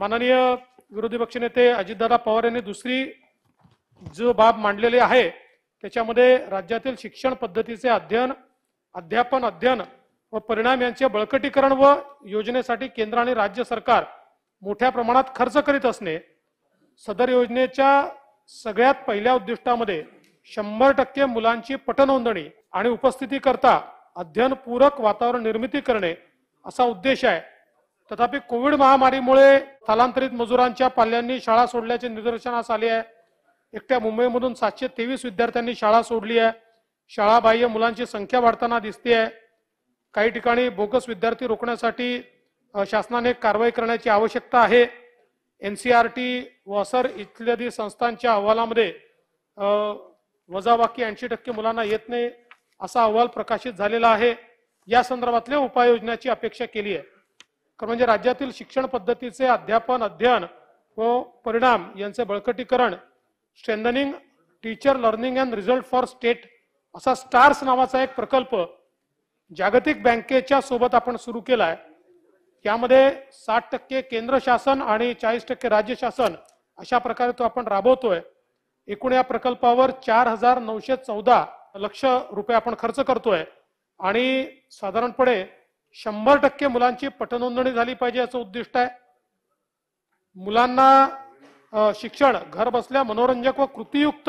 माननीय विरोधी पक्षनेते अजितदादा पवार यांनी दुसरी जो बाब मांडलेली आहे त्याच्यामध्ये राज्यातील शिक्षण पद्धतीचे अध्ययन अध्यापन अध्ययन व परिणाम यांचे बळकटीकरण व योजनेसाठी केंद्र आणि राज्य सरकार मोठ्या प्रमाणात खर्च करीत असणे सदर योजनेच्या सगळ्यात पहिल्या उद्दिष्टामध्ये शंभर टक्के मुलांची पटनोंदणी आणि उपस्थिती करता अध्ययनपूरक वातावरण निर्मिती करणे असा उद्देश आहे तथापि कोविड महामारीमुळे स्थलांतरित मजुरांच्या पाल्यांनी शाळा सोडल्याचे निदर्शनास आले आहे एकट्या मुंबईमधून सातशे तेवीस विद्यार्थ्यांनी शाळा सोडली आहे शाळाबाह्य मुलांची संख्या वाढताना दिसते आहे काही ठिकाणी बोगस विद्यार्थी रोखण्यासाठी शासनाने कारवाई करण्याची आवश्यकता आहे एन सी आर टी वसर इत्यादी संस्थांच्या अहवालामध्ये वजाबाकी ऐंशी टक्के मुलांना येत नाही असा अहवाल प्रकाशित झालेला आहे या संदर्भातल्या उपाययोजनाची अपेक्षा केली आहे खरं म्हणजे राज्यातील शिक्षण पद्धतीचे अध्यापन अध्ययन व परिणाम यांचे बळकटीकरण strengthening teacher learning and result for state असा स्टार्स नावाचा एक प्रकल्प जागतिक बँकेच्या सोबत आपण सुरू केला आहे यामध्ये साठ टक्के केंद्र शासन आणि चाळीस टक्के राज्य शासन अशा प्रकारे तो आपण राबवतोय एकूण या प्रकल्पावर चार हजार नऊशे चौदा लक्ष रुपये आपण खर्च करतोय आणि साधारणपणे शंभर टक्के मुलांची पटनोंदणी झाली पाहिजे याचं उद्दिष्ट आहे मुलांना शिक्षण घर बसल्या मनोरंजक व कृतीयुक्त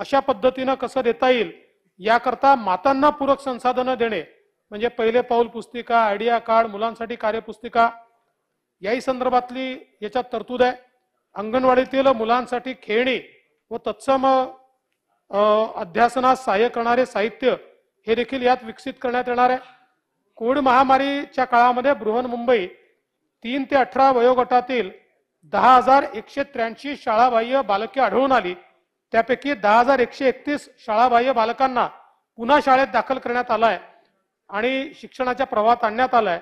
अशा पद्धतीनं कसं देता येईल याकरता मातांना पूरक संसाधनं देणे म्हणजे पहिले पाऊल पुस्तिका आयडिया कार्ड मुलांसाठी कार्यपुस्तिका याही संदर्भातली याच्यात तरतूद आहे अंगणवाडीतील मुलांसाठी खेळणी व तत्सम अध्यासनास सहाय्य करणारे साहित्य हे देखील यात विकसित करण्यात येणार आहे कोविड महामारीच्या काळामध्ये बृहन्मुंबई तीन ते अठरा वयोगटातील दहा हजार एकशे त्र्याऐंशी शाळाबाह्य बालके आढळून आली त्यापैकी दहा हजार एकशे एकतीस शाळाबाह्य बालकांना पुन्हा शाळेत दाखल करण्यात आलाय आणि शिक्षणाच्या प्रवाहात आणण्यात आलाय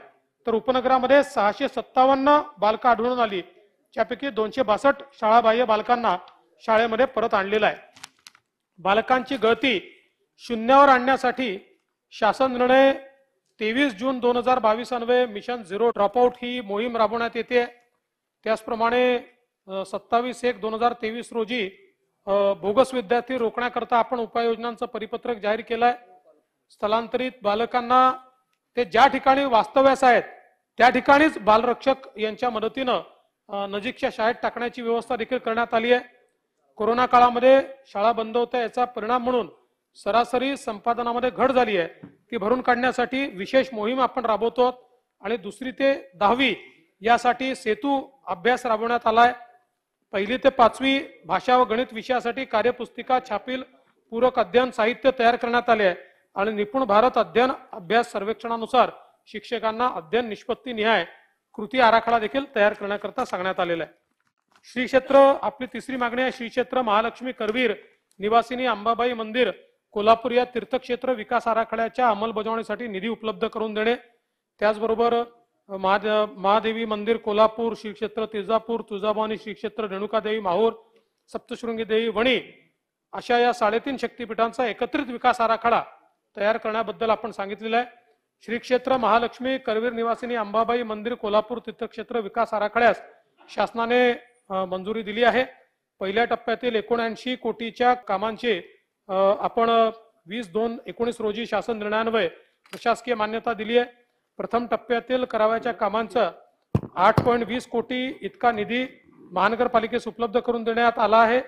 तर उपनगरामध्ये सहाशे सत्तावन्न बालकं आढळून आली त्यापैकी दोनशे बासष्ट शाळाबाह्य बालकांना शाळेमध्ये परत आणलेलं आहे बालकांची गळती शून्यावर आणण्यासाठी शासन निर्णय तेवीस जून दोन हजार बावीस अन्वये मिशन झिरो ड्रॉपआउट ही मोहीम राबवण्यात येते त्याचप्रमाणे सत्तावीस एक दोन हजार तेवीस रोजी बोगस विद्यार्थी रोखण्याकरता आपण उपाययोजनांचं परिपत्रक जाहीर केलं स्थलांतरित बालकांना ते ज्या ठिकाणी वास्तव्यास आहेत त्या ठिकाणीच बालरक्षक यांच्या मदतीनं नजीकच्या शाळेत टाकण्याची व्यवस्था देखील करण्यात आली आहे कोरोना काळामध्ये शाळा बंद होत्या याचा परिणाम म्हणून सरासरी संपादनामध्ये घट झाली आहे ती भरून काढण्यासाठी विशेष मोहीम आपण राबवतो आणि दुसरी ते दहावी यासाठी सेतू अभ्यास राबवण्यात आलाय पहिली ते पाचवी भाषा व गणित विषयासाठी कार्यपुस्तिका छापील पूरक अध्ययन साहित्य तयार करण्यात आले आहे आणि निपुण भारत अध्ययन अभ्यास सर्वेक्षणानुसार शिक्षकांना अध्ययन निष्पत्ती निहाय कृती आराखडा देखील तयार करण्याकरता सांगण्यात आलेला आहे श्री क्षेत्र आपली तिसरी मागणी आहे श्री क्षेत्र महालक्ष्मी करवीर निवासिनी अंबाबाई मंदिर कोल्हापूर या तीर्थक्षेत्र विकास आराखड्याच्या अंमलबजावणीसाठी निधी उपलब्ध करून देणे त्याचबरोबर महादेवी मंदिर कोल्हापूर श्री क्षेत्र तुळजापूर तुळजाभवानी श्री क्षेत्र रेणुकादेवी माहूर सप्तशृंगी देवी वणी अशा या साडेतीन शक्तीपीठांचा एकत्रित विकास आराखडा तयार करण्याबद्दल आपण सांगितलेलं आहे श्री क्षेत्र महालक्ष्मी करवीर निवासिनी अंबाबाई मंदिर कोल्हापूर तीर्थक्षेत्र विकास आराखड्यास शासनाने मंजुरी दिली आहे पहिल्या टप्प्यातील एकोणऐंशी कोटीच्या कामांचे आपण वीस दोन एकोणीस रोजी शासन निर्णयान्वय प्रशासकीय मान्यता दिली आहे प्रथम टप्प्यातील करावयाच्या कामांचं आठ पॉईंट वीस कोटी इतका निधी महानगरपालिकेस उपलब्ध करून देण्यात आला आहे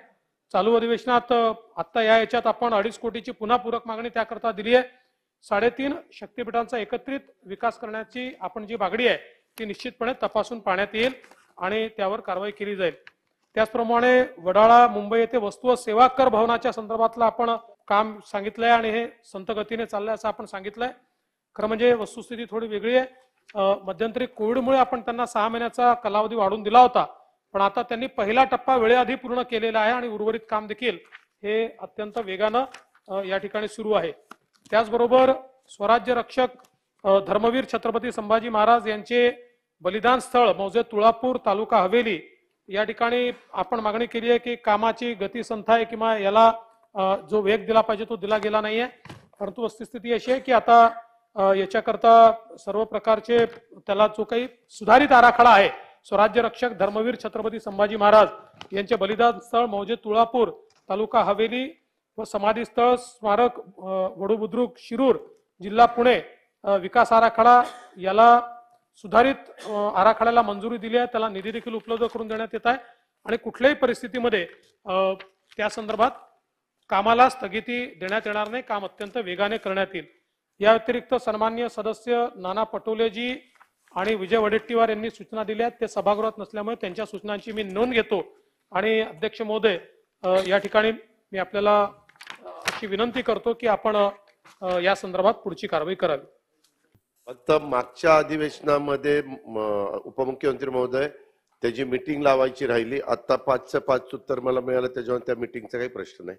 चालू अधिवेशनात आत्ता या याच्यात आपण अडीच कोटीची पुन्हा पूरक मागणी त्याकरता दिली आहे साडेतीन शक्तीपीठांचा एकत्रित विकास करण्याची आपण जी मागणी आहे ती निश्चितपणे तपासून पाहण्यात येईल आणि त्यावर कारवाई केली जाईल त्याचप्रमाणे वडाळा मुंबई येथे वस्तू व सेवा कर भवनाच्या संदर्भातलं आपण काम सांगितलंय आणि हे संत गतीने चाललंय असं आपण सांगितलंय खरं म्हणजे वस्तुस्थिती थोडी वेगळी आहे मध्यंतरी कोविडमुळे आपण त्यांना सहा महिन्याचा कालावधी वाढून दिला होता पण आता त्यांनी पहिला टप्पा वेळेआधी पूर्ण केलेला आहे आणि उर्वरित काम देखील हे अत्यंत वेगानं या ठिकाणी सुरू आहे त्याचबरोबर स्वराज्य रक्षक धर्मवीर छत्रपती संभाजी महाराज यांचे बलिदान स्थळ मौजे तुळापूर तालुका हवेली या ठिकाणी आपण मागणी केली आहे की कामाची गतीसंथा आहे किंवा याला जो वेग दिला पाहिजे तो दिला गेला नाहीये परंतु वस्तुस्थिती अशी आहे की आता याच्याकरता सर्व प्रकारचे त्याला जो काही सुधारित आराखडा आहे स्वराज्य रक्षक धर्मवीर छत्रपती संभाजी महाराज यांचे बलिदान स्थळ मौजे तुळापूर तालुका हवेली व समाधीस्थळ स्मारक वडू शिरूर जिल्हा पुणे विकास आराखडा याला सुधारित आराखड्याला मंजुरी दिली आहे त्याला निधी देखील उपलब्ध करून देण्यात येत आहे आणि कुठल्याही परिस्थितीमध्ये त्या संदर्भात कामाला स्थगिती देण्यात येणार नाही काम अत्यंत वेगाने करण्यात येईल या व्यतिरिक्त सन्मान्य सदस्य नाना पटोलेजी आणि विजय वडेट्टीवार यांनी सूचना दिल्या आहेत ते सभागृहात नसल्यामुळे त्यांच्या सूचनांची मी नोंद घेतो आणि अध्यक्ष महोदय या ठिकाणी मी आपल्याला अशी विनंती करतो की आपण या संदर्भात पुढची कारवाई करावी फक्त मागच्या अधिवेशनामध्ये उपमुख्यमंत्री महोदय त्याची मिटिंग लावायची राहिली आता पाचचं पाच उत्तर मला मिळालं त्याच्यामुळे त्या मिटिंगचा काही प्रश्न नाही